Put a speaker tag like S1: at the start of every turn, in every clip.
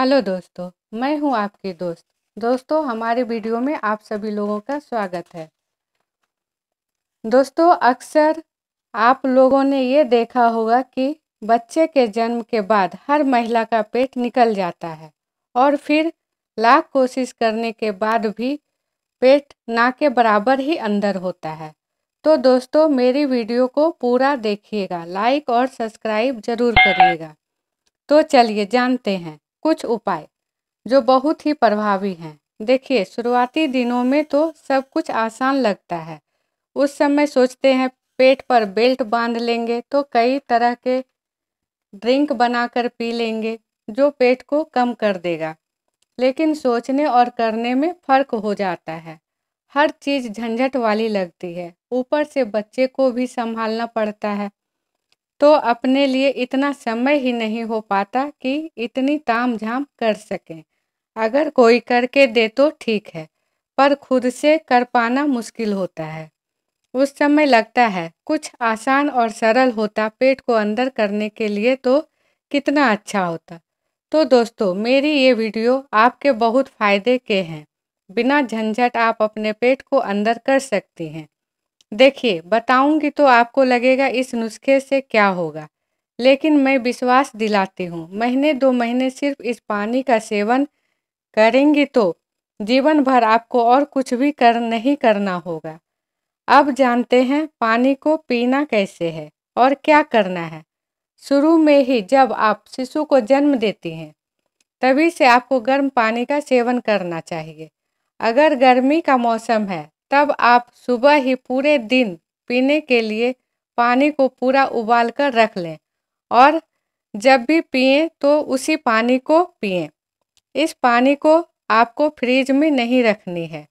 S1: hello दोस्तों मैं हूं आपके दोस्त दोस्तों हमारे वीडियो में आप सभी लोगों का स्वागत है दोस्तों अक्सर आप लोगों ने ये देखा होगा कि बच्चे के जन्म के बाद हर महिला का पेट निकल जाता है और फिर लाख कोशिश करने के बाद भी पेट ना के बराबर ही अंदर होता है तो दोस्तों मेरी वीडियो को पूरा देखिएगा लाइक और सब्सक्राइब जरूर करिएगा तो चलिए जानते हैं कुछ उपाय जो बहुत ही प्रभावी हैं देखिए शुरुआती दिनों में तो सब कुछ आसान लगता है उस समय सोचते हैं पेट पर बेल्ट बांध लेंगे तो कई तरह के ड्रिंक बनाकर पी लेंगे जो पेट को कम कर देगा लेकिन सोचने और करने में फ़र्क हो जाता है हर चीज़ झंझट वाली लगती है ऊपर से बच्चे को भी संभालना पड़ता है तो अपने लिए इतना समय ही नहीं हो पाता कि इतनी ताम झाम कर सकें अगर कोई करके दे तो ठीक है पर खुद से कर पाना मुश्किल होता है उस समय लगता है कुछ आसान और सरल होता पेट को अंदर करने के लिए तो कितना अच्छा होता तो दोस्तों मेरी ये वीडियो आपके बहुत फ़ायदे के हैं बिना झंझट आप अपने पेट को अंदर कर सकती हैं देखिए बताऊंगी तो आपको लगेगा इस नुस्खे से क्या होगा लेकिन मैं विश्वास दिलाती हूँ महीने दो महीने सिर्फ इस पानी का सेवन करेंगी तो जीवन भर आपको और कुछ भी कर नहीं करना होगा अब जानते हैं पानी को पीना कैसे है और क्या करना है शुरू में ही जब आप शिशु को जन्म देती हैं तभी से आपको गर्म पानी का सेवन करना चाहिए अगर गर्मी का मौसम है तब आप सुबह ही पूरे दिन पीने के लिए पानी को पूरा उबाल कर रख लें और जब भी पिए तो उसी पानी को पिए इस पानी को आपको फ्रिज में नहीं रखनी है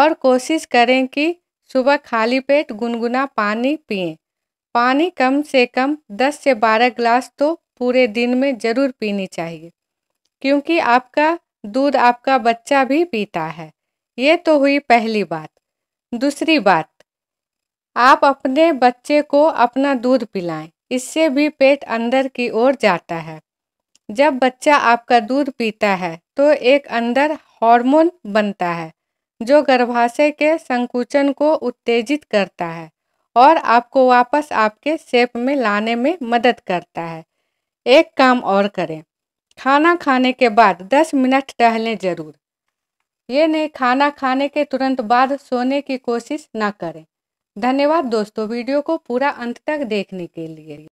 S1: और कोशिश करें कि सुबह खाली पेट गुनगुना पानी पिए पानी कम से कम 10 से 12 गिलास तो पूरे दिन में ज़रूर पीनी चाहिए क्योंकि आपका दूध आपका बच्चा भी पीता है ये तो हुई पहली बात दूसरी बात आप अपने बच्चे को अपना दूध पिलाएं इससे भी पेट अंदर की ओर जाता है जब बच्चा आपका दूध पीता है तो एक अंदर हार्मोन बनता है जो गर्भाशय के संकुचन को उत्तेजित करता है और आपको वापस आपके सेप में लाने में मदद करता है एक काम और करें खाना खाने के बाद 10 मिनट टहलें जरूर ये नहीं खाना खाने के तुरंत बाद सोने की कोशिश ना करें धन्यवाद दोस्तों वीडियो को पूरा अंत तक देखने के लिए